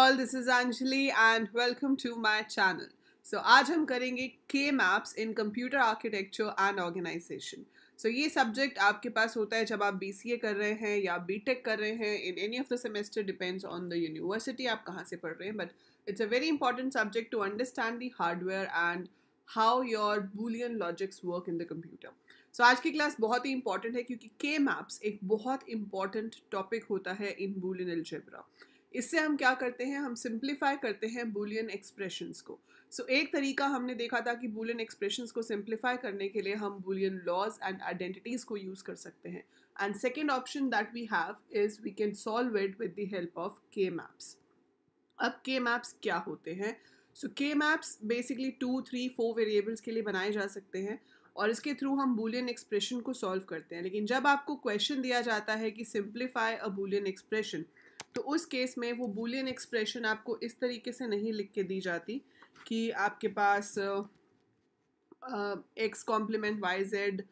All this is Anjali and welcome to my channel so आज हम करेंगे K maps in computer architecture and organisation so ये subject आपके पास होता है जब आप बीसीए कर रहे हैं या बीटेक कर रहे हैं in any of the semester depends on the university आप कहाँ से पढ़ रहे हैं but it's a very important subject to understand the hardware and how your Boolean logics work in the computer so आज की क्लास बहुत ही इंपॉर्टेंट है क्योंकि के मैप्स एक बहुत इंपॉर्टेंट टॉपिक होता है इन बुलियन एल्जेब्रा इससे हम क्या करते हैं हम सिंप्लीफाई करते हैं बुलियन एक्सप्रेशंस को सो so, एक तरीका हमने देखा था कि बुलियन एक्सप्रेशंस को सिंप्लीफाई करने के लिए हम बुलियन लॉज एंड आइडेंटिटीज़ को यूज़ कर सकते हैं and second option that we have is we can solve it with the help of K maps अब के मैप्स क्या होते हैं so K maps basically two three four variables के लिए बनाए जा सकते हैं और इसके थ्रू हम बुलियन एक्सप्रेशन को सॉल्व करते हैं लेकिन जब आपको क्वेश्चन दिया जाता है कि सिंप्लीफाई अ बुलियन एक्सप्रेशन तो उस केस में वो बुलियन एक्सप्रेशन आपको इस तरीके से नहीं लिख के दी जाती कि आपके पास एक्स कॉम्प्लीमेंट वाई जेड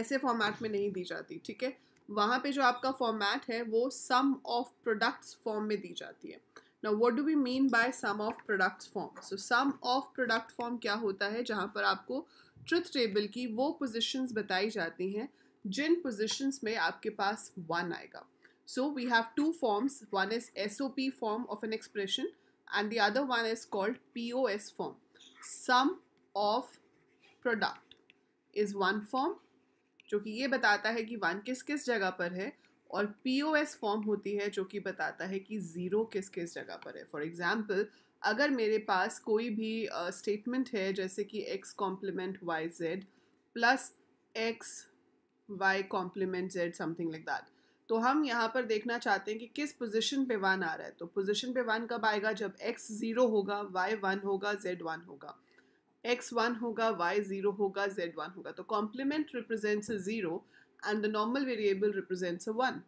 ऐसे फॉर्मेट में नहीं दी जाती ठीक है वहाँ पे जो आपका फॉर्मेट है वो सम ऑफ प्रोडक्ट्स फॉर्म में दी जाती है ना what do we mean by sum of products form so sum of product form क्या होता है जहाँ पर आपको ट्रुथ टेबल की वो पोजिशंस बताई जाती हैं जिन पोजिशंस में आपके पास वन आएगा So we have two forms. One is SOP form of an expression and the other one is called POS form. Sum of product is one form जो कि ये बताता है कि वन किस किस जगह पर है और पी ओ एस फॉर्म होती है जो कि बताता है कि ज़ीरो किस किस जगह पर है फॉर एग्ज़ाम्पल अगर मेरे पास कोई भी स्टेटमेंट uh, है जैसे कि X complement Y Z plus X Y complement Z something like that तो हम यहाँ पर देखना चाहते हैं कि किस पोजीशन पे वन आ रहा है तो पोजीशन पे वन कब आएगा जब एक्स ज़ीरो होगा वाई वन होगा जेड वन होगा एक्स वन होगा वाई ज़ीरो होगा जेड वन होगा तो complement represents zero and the normal variable represents one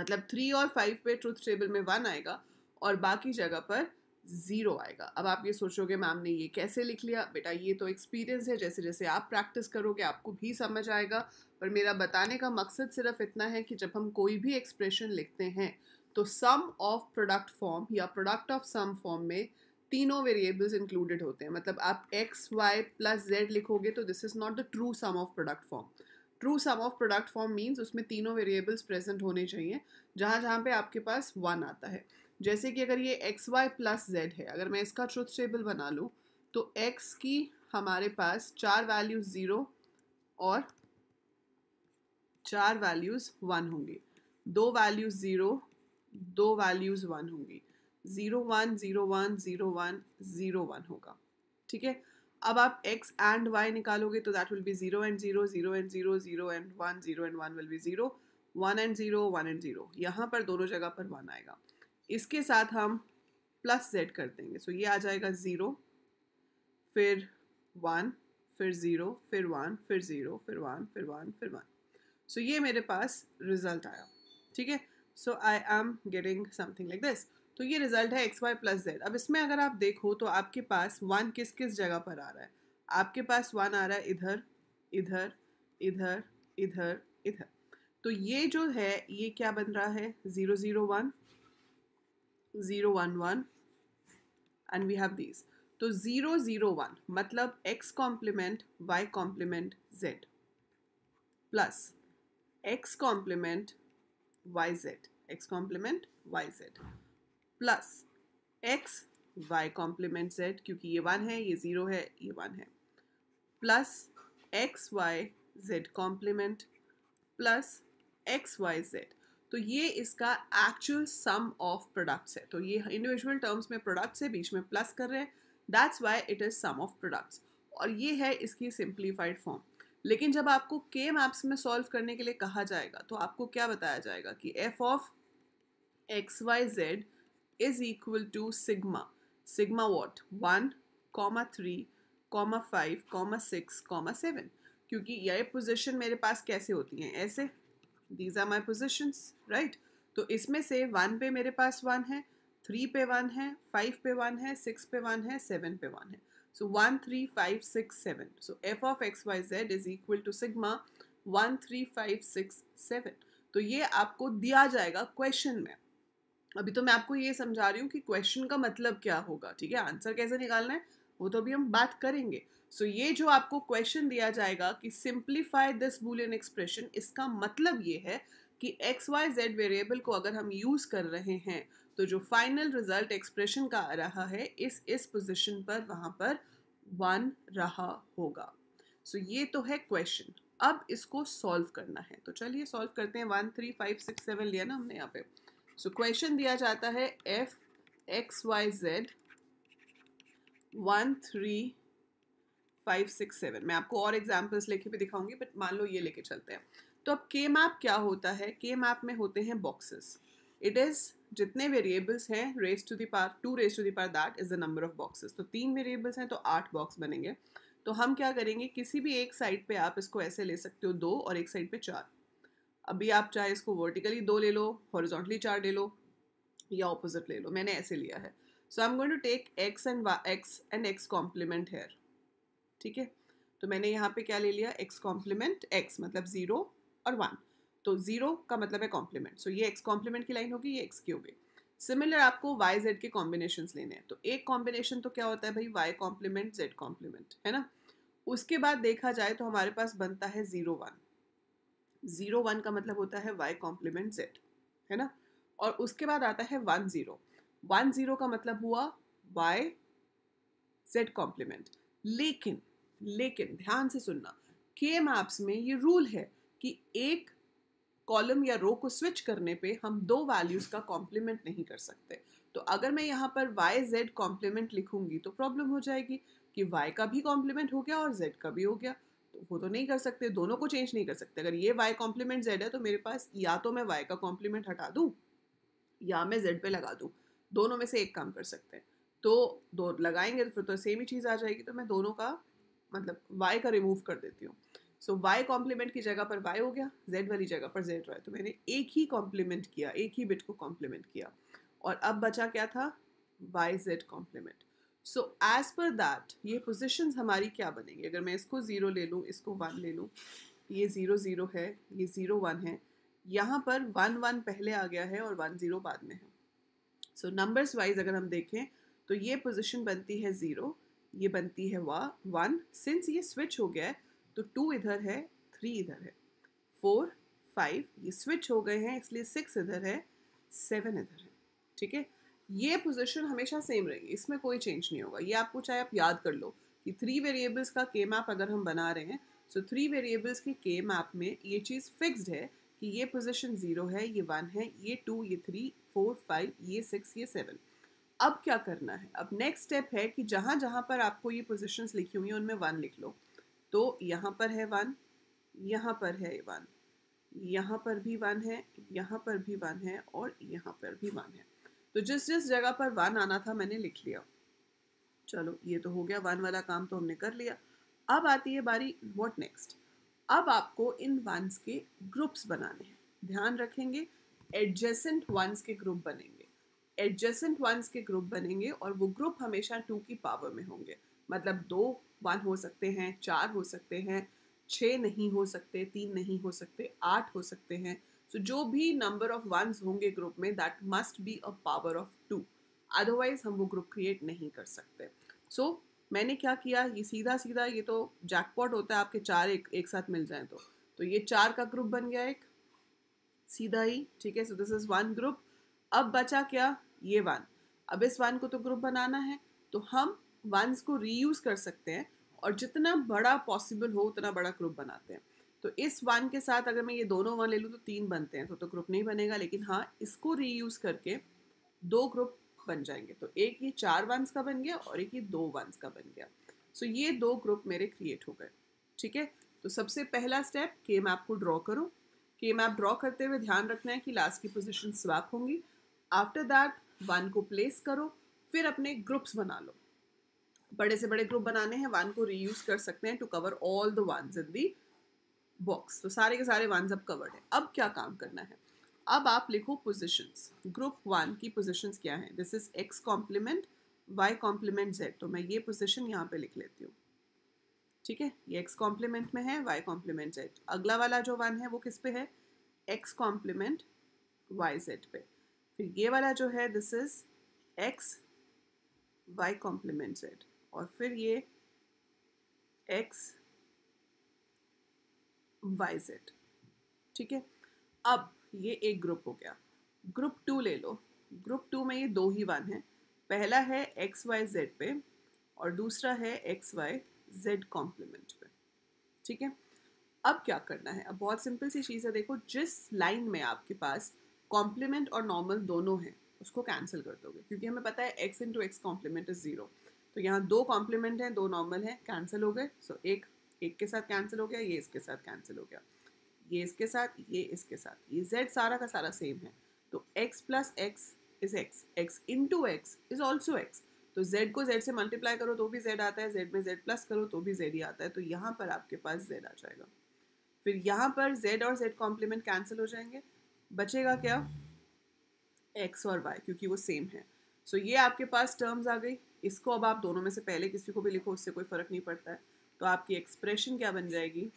मतलब थ्री और फाइव पे ट्रूथ टेबल में वन आएगा और बाकी जगह पर ज़ीरो आएगा अब आप ये सोचोगे मैम ने ये कैसे लिख लिया बेटा ये तो एक्सपीरियंस है जैसे जैसे आप प्रैक्टिस करोगे आपको भी समझ आएगा पर मेरा बताने का मकसद सिर्फ इतना है कि जब हम कोई भी एक्सप्रेशन लिखते हैं तो सम ऑफ प्रोडक्ट फॉर्म या प्रोडक्ट ऑफ सम फॉर्म में तीनों वेरिएबल्स इंक्लूडेड होते हैं मतलब आप एक्स वाई प्लस जेड लिखोगे तो this is not the true sum of product form true sum of product form means उसमें तीनों वेरिएबल्स प्रेजेंट होने चाहिए जहाँ जहाँ पे आपके पास वन आता है जैसे कि अगर ये एक्स वाई प्लस जेड है अगर मैं इसका ट्रुथ टेबल बना लूँ तो एक्स की हमारे पास चार वैल्यूज़ ज़ीरो और चार वैल्यूज़ वन होंगी दो वैल्यूज़ ज़ीरो दो वैल्यूज़ वन होंगी zero one zero one zero one zero one होगा ठीक है अब आप x एंड y निकालोगे तो that will be zero and zero zero and zero zero and one zero and one will be zero one and zero one and zero यहाँ पर दोनों जगह पर वन आएगा इसके साथ हम प्लस जेड कर देंगे सो so, ये आ जाएगा ज़ीरो फिर वन फिर ज़ीरो फिर वन फिर ज़ीरो फिर वन फिर वन फिर वन सो so, ये मेरे पास रिजल्ट आया ठीक है so I am getting something like this तो ये रिजल्ट है एक्स वाई प्लस जेड अब इसमें अगर आप देखो तो आपके पास वन किस किस जगह पर आ रहा है आपके पास वन आ रहा है इधर इधर इधर इधर इधर तो ये जो है ये क्या बन रहा है zero zero one zero one one and we have these तो ज़ीरो ज़ीरो वन मतलब X complement Y complement Z plus X complement Y Z X complement Y Z plus X Y complement Z क्योंकि ये one है ये zero है ये one है plus X Y Z complement plus X Y Z तो ये इसका एक्चुअल सम ऑफ प्रोडक्ट्स है तो ये इंडिविजुअल टर्म्स में प्रोडक्ट्स है बीच में प्लस कर रहे हैं that's why it is sum of products और ये है इसकी सिंप्लीफाइड फॉर्म लेकिन जब आपको के मैप्स में सॉल्व करने के लिए कहा जाएगा तो आपको क्या बताया जाएगा कि F of X Y Z is equal to sigma sigma what one comma three comma five comma six comma seven क्योंकि ये पोजिशन मेरे पास कैसे होती हैं ऐसे these are my positions right तो इसमें से वन पे मेरे पास वन है थ्री पे वन है फाइव पे वन है सिक्स पे वन है सेवन पे वन है so one three five six seven so F of X Y Z is equal to sigma one three five six seven तो ये आपको दिया जाएगा क्वेश्चन में अभी तो मैं आपको ये समझा रही हूँ कि क्वेश्चन का मतलब क्या होगा ठीक है आंसर कैसे निकालना है वो तो अभी हम बात करेंगे सो so, ये जो आपको क्वेश्चन दिया जाएगा कि सिंप्लीफाई दिस बुलियन एक्सप्रेशन इसका मतलब ये है कि एक्स वाई जेड वेरिएबल को अगर हम यूज़ कर रहे हैं तो जो फाइनल रिजल्ट एक्सप्रेशन का आ रहा है इस इस पोजिशन पर वहाँ पर वन रहा होगा सो so, ये तो है क्वेश्चन अब इसको सॉल्व करना है तो चलिए सॉल्व करते हैं one three five six seven लिया ना हमने यहाँ पे सो so, क्वेश्चन दिया जाता है F X Y Z one three five six seven मैं आपको और एग्जाम्पल्स लेके भी दिखाऊंगी बट मान लो ये लेके चलते हैं तो अब के मैप क्या होता है के मैप में होते हैं बॉक्सेस इट इज़ जितने वेरिएबल्स हैं रेस टू दार टू रेस टू दार that is the number of boxes तो तीन वेरिएबल्स हैं तो आठ बॉक्स बनेंगे तो हम क्या करेंगे किसी भी एक साइड पे आप इसको ऐसे ले सकते हो दो और एक साइड पे चार अभी आप चाहे इसको वर्टिकली दो ले लो हॉरिजॉन्टली चार ले लो या ऑपोजिट ले लो मैंने ऐसे लिया है so I am going to take X and X and X complement here ठीक है तो मैंने यहाँ पे क्या ले लिया x कॉम्प्लीमेंट x मतलब ज़ीरो और वन तो ज़ीरो का मतलब है कॉम्प्लीमेंट सो so ये x कॉम्प्लीमेंट की लाइन होगी ये x की होगी सिमिलर आपको y z के कॉम्बिनेशन लेने हैं तो एक कॉम्बिनेशन तो क्या होता है भाई y कॉम्प्लीमेंट z कॉम्प्लीमेंट है ना उसके बाद देखा जाए तो हमारे पास बनता है ज़ीरो वन ज़ीरो वन का मतलब होता है y कॉम्प्लीमेंट z है ना और उसके बाद आता है वन ज़ीरो वन ज़ीरो का मतलब हुआ y z कॉम्प्लीमेंट लेकिन लेकिन ध्यान से सुनना के मैप्स में ये रूल है कि एक कॉलम या रो को स्विच करने पे हम दो वैल्यूज का कॉम्प्लीमेंट नहीं कर सकते तो अगर मैं यहाँ पर वाई जेड कॉम्प्लीमेंट लिखूंगी तो प्रॉब्लम हो जाएगी कि वाई का भी कॉम्प्लीमेंट हो गया और जेड का भी हो गया तो वो तो नहीं कर सकते दोनों को चेंज नहीं कर सकते अगर ये वाई कॉम्प्लीमेंट जेड है तो मेरे पास या तो मैं वाई का कॉम्प्लीमेंट हटा दूँ या मैं जेड पे लगा दूँ दोनों में से एक काम कर सकते हैं तो दो लगाएंगे तो फिर तो सेम ही चीज़ आ जाएगी तो मैं दोनों का मतलब वाई का रिमूव कर देती हूँ सो वाई कॉम्प्लीमेंट की जगह पर वाई हो गया जेड वाली जगह पर जेड है तो मैंने एक ही कॉम्प्लीमेंट किया एक ही बिट को कॉम्प्लीमेंट किया और अब बचा क्या था Y Z complement so as per that ये पोजिशन हमारी क्या बनेंगी अगर मैं इसको ज़ीरो ले लूँ इसको वन ले लूँ ये ज़ीरो ज़ीरो है ये ज़ीरो वन है यहाँ पर वन वन पहले आ गया है और वन ज़ीरो बाद में है सो नंबर्स वाइज अगर हम देखें तो ये पोजिशन बनती है ज़ीरो ये बनती है वा वन सिंस ये स्विच हो गया है तो टू इधर है थ्री इधर है फोर फाइव ये स्विच हो गए हैं इसलिए सिक्स इधर है सेवन इधर है ठीक है ये पोजिशन हमेशा सेम रहेगी इसमें कोई चेंज नहीं होगा ये आपको चाहे आप याद कर लो कि थ्री वेरिएबल्स का के मैप अगर हम बना रहे हैं सो थ्री वेरिएबल्स के के मैप में ये चीज़ फिक्स्ड है कि ये पोजिशन ज़ीरो है ये वन है ये टू ये थ्री फोर फाइव ये सिक्स ये सेवन अब क्या करना है अब नेक्स्ट स्टेप है कि जहाँ जहाँ पर आपको ये पोजिशंस लिखी हुई हैं उनमें वन लिख लो तो यहाँ पर है वन यहाँ पर है वन यहाँ पर भी वन है यहाँ पर भी वन है और यहाँ पर भी वन है तो जिस जिस जगह पर वन आना था मैंने लिख लिया चलो ये तो हो गया वन वाला काम तो हमने कर लिया अब आती है बारी वॉट नेक्स्ट अब आपको इन वंस के ग्रुप्स बनाने हैं ध्यान रखेंगे एडजेसेंट वंस के ग्रुप बनेंगे एडजेसेंट वंस के ग्रुप बनेंगे और वो ग्रुप हमेशा टू की पावर में होंगे मतलब दो वन हो सकते हैं चार हो सकते हैं छः नहीं हो सकते तीन नहीं हो सकते आठ हो सकते हैं सो so, जो भी नंबर ऑफ वंस होंगे ग्रुप में that must be a power of two otherwise हम वो ग्रुप क्रिएट नहीं कर सकते सो so, मैंने क्या किया ये सीधा सीधा ये तो जैकपॉट होता है आपके चार एक एक साथ मिल जाए तो तो ये चार का ग्रुप बन गया एक सीधा ही ठीक है so this is one group अब बचा क्या ये वन अब इस वन को तो ग्रुप बनाना है तो हम वंस को रीयूज कर सकते हैं और जितना बड़ा पॉसिबल हो उतना बड़ा ग्रुप बनाते हैं तो इस वन के साथ अगर मैं ये दोनों वन ले लूँ तो तीन बनते हैं तो तो ग्रुप नहीं बनेगा लेकिन हाँ इसको रीयूज करके दो ग्रुप बन जाएंगे तो एक ये चार वंस का बन गया और एक ये दो वंस का बन गया सो ये दो ग्रुप मेरे क्रिएट हो गए ठीक है तो सबसे पहला स्टेप के मैप को ड्रॉ करो के मैप ड्रॉ करते हुए ध्यान रखना है कि लास्ट की पोजिशन स्वैप होंगी आफ्टर दैट वन को प्लेस करो फिर अपने ग्रुप्स बना लो बड़े से बड़े ग्रुप बनाने हैं वन को रीयूज कर सकते हैं to cover all the ones in the box तो सारे के सारे वन अब कवर्ड है अब क्या काम करना है अब आप लिखो पोजिशंस ग्रुप वन की पोजिशंस क्या है this is X complement Y complement Z तो मैं ये पोजिशन यहाँ पे लिख लेती हूँ ठीक है ये एक्स कॉम्प्लीमेंट में है वाई कॉम्प्लीमेंट जेड अगला वाला जो वन है वो किस पे है एक्स कॉम्प्लीमेंट वाई जेड पे फिर ये वाला जो है this is X Y complemented और फिर ये एक्स वाई जेड ठीक है अब ये एक ग्रुप हो गया ग्रुप टू ले लो ग्रुप टू में ये दो ही वन है पहला है एक्स वाई जेड पे और दूसरा है एक्स वाई जेड कॉम्प्लीमेंट पे ठीक है अब क्या करना है अब बहुत सिंपल सी चीज़ है देखो जिस लाइन में आपके पास कॉम्प्लीमेंट और नॉर्मल दोनों हैं उसको कैंसिल कर दोगे क्योंकि हमें पता है X into X complement is zero तो यहाँ दो कॉम्प्लीमेंट हैं दो नॉर्मल हैं कैंसिल हो गए सो एक एक के साथ कैंसिल हो गया ये इसके साथ कैंसिल हो गया ये इसके साथ ये इसके साथ ये जेड सारा का सारा सेम है तो X plus X is X X into X is also X तो जेड को जेड से मल्टीप्लाई करो तो भी जेड आता है जेड में जेड प्लस करो तो भी जेड ही आता है तो यहाँ पर आपके पास जेड आ जाएगा फिर यहाँ पर जेड और जेड कॉम्प्लीमेंट कैंसिल हो जाएंगे बचेगा क्या एक्स और वाई क्योंकि वो सेम है सो so ये आपके पास टर्म्स आ गई इसको अब आप दोनों में से पहले किसी को भी लिखो उससे कोई फ़र्क नहीं पड़ता है तो आपकी एक्सप्रेशन क्या बन जाएगी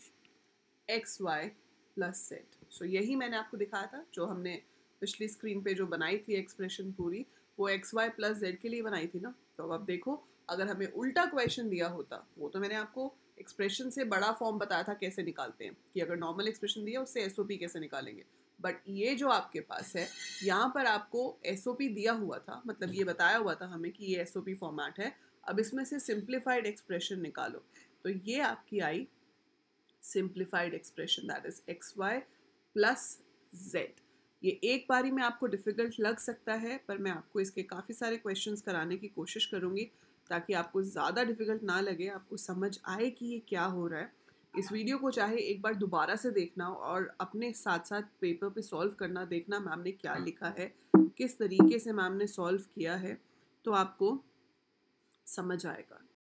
X Y plus Z so यही मैंने आपको दिखाया था जो हमने पिछली स्क्रीन पे जो बनाई थी एक्सप्रेशन पूरी वो एक्स वाई प्लस जेड के लिए बनाई थी ना तो अब आप देखो अगर हमें उल्टा क्वेश्चन दिया होता वो तो मैंने आपको एक्सप्रेशन से बड़ा फॉर्म बताया था कैसे निकालते हैं कि अगर नॉर्मल एक्सप्रेशन दिया उससे एस कैसे निकालेंगे बट ये जो आपके पास है यहाँ पर आपको एस दिया हुआ था मतलब ये बताया हुआ था हमें कि ये एस फॉर्मेट है अब इसमें से सिंप्लीफाइड एक्सप्रेशन निकालो तो ये आपकी आई simplified expression that is X Y plus Z ये एक बारी में आपको डिफ़िकल्ट लग सकता है पर मैं आपको इसके काफ़ी सारे क्वेश्चंस कराने की कोशिश करूँगी ताकि आपको ज़्यादा डिफ़िकल्ट ना लगे आपको समझ आए कि ये क्या हो रहा है इस वीडियो को चाहे एक बार दोबारा से देखना और अपने साथ साथ पेपर पे सॉल्व करना देखना मैम ने क्या लिखा है किस तरीके से मैम ने सॉल्व किया है तो आपको समझ आएगा